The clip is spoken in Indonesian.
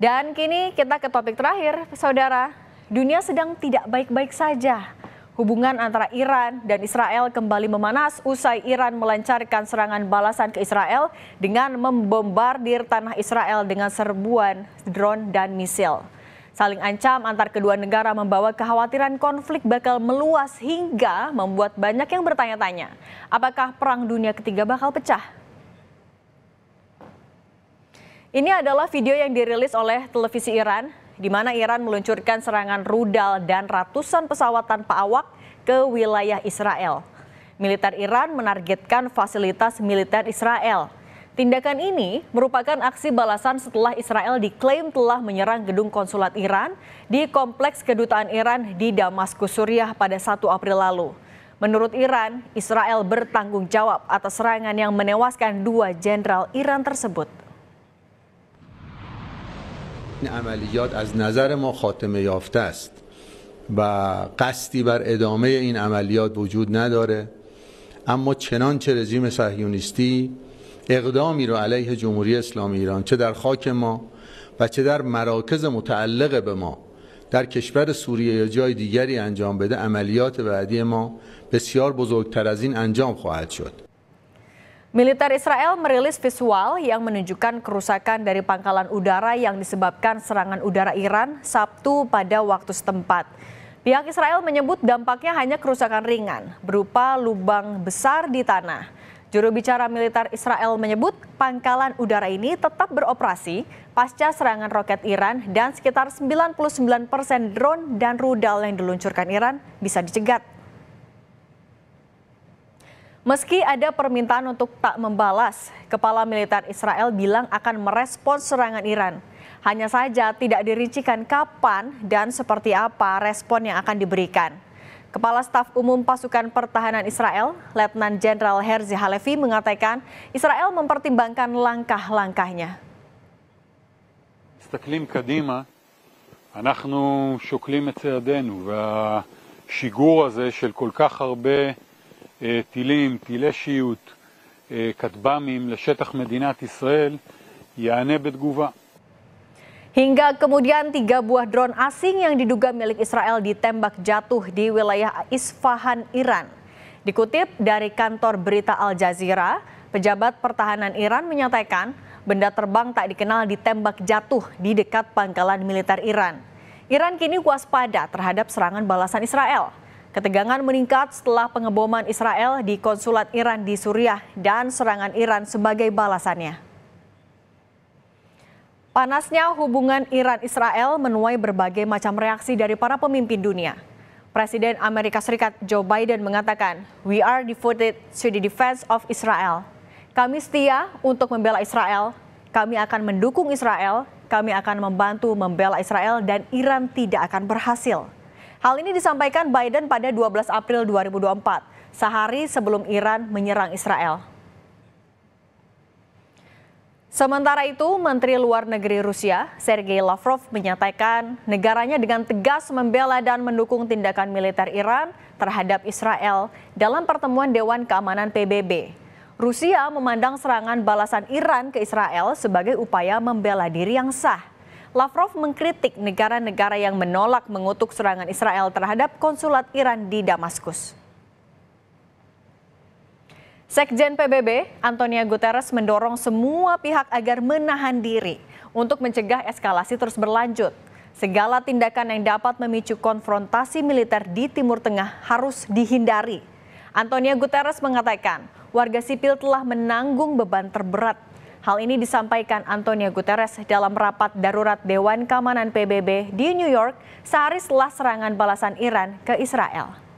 Dan kini kita ke topik terakhir, saudara. Dunia sedang tidak baik-baik saja. Hubungan antara Iran dan Israel kembali memanas usai Iran melancarkan serangan balasan ke Israel dengan membombardir tanah Israel dengan serbuan drone dan misil. Saling ancam antar kedua negara membawa kekhawatiran konflik bakal meluas hingga membuat banyak yang bertanya-tanya, apakah perang dunia ketiga bakal pecah? Ini adalah video yang dirilis oleh televisi Iran, di mana Iran meluncurkan serangan rudal dan ratusan pesawat tanpa awak ke wilayah Israel. Militer Iran menargetkan fasilitas militer Israel. Tindakan ini merupakan aksi balasan setelah Israel diklaim telah menyerang gedung konsulat Iran di kompleks kedutaan Iran di Damaskus, Suriah pada 1 April lalu. Menurut Iran, Israel bertanggung jawab atas serangan yang menewaskan dua jenderal Iran tersebut. این عملیات از نظر ما خاتمه یافته است و قصدی بر ادامه این عملیات وجود نداره اما چنانچه رژیم صهیونیستی اقدامی رو علیه جمهوری اسلامی ایران چه در خاک ما و چه در مراکز متعلق به ما در کشور سوریه یا جای دیگری انجام بده عملیات بعدی ما بسیار بزرگتر از این انجام خواهد شد Militer Israel merilis visual yang menunjukkan kerusakan dari pangkalan udara yang disebabkan serangan udara Iran Sabtu pada waktu setempat. Pihak Israel menyebut dampaknya hanya kerusakan ringan berupa lubang besar di tanah. Juru bicara militer Israel menyebut pangkalan udara ini tetap beroperasi pasca serangan roket Iran dan sekitar 99 persen drone dan rudal yang diluncurkan Iran bisa dicegat. Meski ada permintaan untuk tak membalas, kepala militer Israel bilang akan merespons serangan Iran. Hanya saja tidak dirincikan kapan dan seperti apa respon yang akan diberikan. Kepala Staf Umum Pasukan Pertahanan Israel, Letnan Jenderal Herzi Halevi mengatakan Israel mempertimbangkan langkah-langkahnya. אנחנו שוקלים את צעדינו, והשיגור הזה של טילים, טילי שיוט, כטב"מים לשטח מדינת ישראל, יענה בתגובה. Hingga kemudian tiga buah drone asing yang diduga milik Israel ditembak jatuh di wilayah Isfahan, Iran. Dikutip dari kantor berita Al Jazeera, pejabat pertahanan Iran menyatakan benda terbang tak dikenal ditembak jatuh di dekat pangkalan militer Iran. Iran kini waspada terhadap serangan balasan Israel. Ketegangan meningkat setelah pengeboman Israel di konsulat Iran di Suriah dan serangan Iran sebagai balasannya. Panasnya hubungan Iran-Israel menuai berbagai macam reaksi dari para pemimpin dunia. Presiden Amerika Serikat Joe Biden mengatakan, "We are devoted to the defense of Israel." Kami setia untuk membela Israel. Kami akan mendukung Israel. Kami akan membantu membela Israel dan Iran tidak akan berhasil. Hal ini disampaikan Biden pada 12 April 2024, sehari sebelum Iran menyerang Israel. Sementara itu, Menteri Luar Negeri Rusia, Sergei Lavrov, menyatakan negaranya dengan tegas membela dan mendukung tindakan militer Iran terhadap Israel dalam pertemuan Dewan Keamanan PBB. Rusia memandang serangan balasan Iran ke Israel sebagai upaya membela diri yang sah. Lavrov mengkritik negara-negara yang menolak mengutuk serangan Israel terhadap konsulat Iran di Damaskus. Sekjen PBB, Antonia Guterres mendorong semua pihak agar menahan diri untuk mencegah eskalasi terus berlanjut. Segala tindakan yang dapat memicu konfrontasi militer di Timur Tengah harus dihindari. Antonia Guterres mengatakan, warga sipil telah menanggung beban terberat Hal ini disampaikan Antonio Guterres dalam rapat darurat Dewan Keamanan PBB di New York sehari setelah serangan balasan Iran ke Israel.